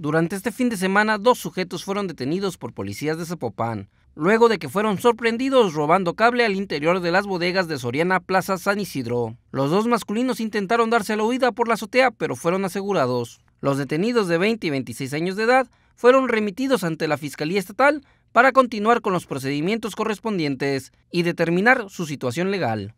Durante este fin de semana, dos sujetos fueron detenidos por policías de Zapopan, luego de que fueron sorprendidos robando cable al interior de las bodegas de Soriana Plaza San Isidro. Los dos masculinos intentaron darse la huida por la azotea, pero fueron asegurados. Los detenidos de 20 y 26 años de edad fueron remitidos ante la Fiscalía Estatal para continuar con los procedimientos correspondientes y determinar su situación legal.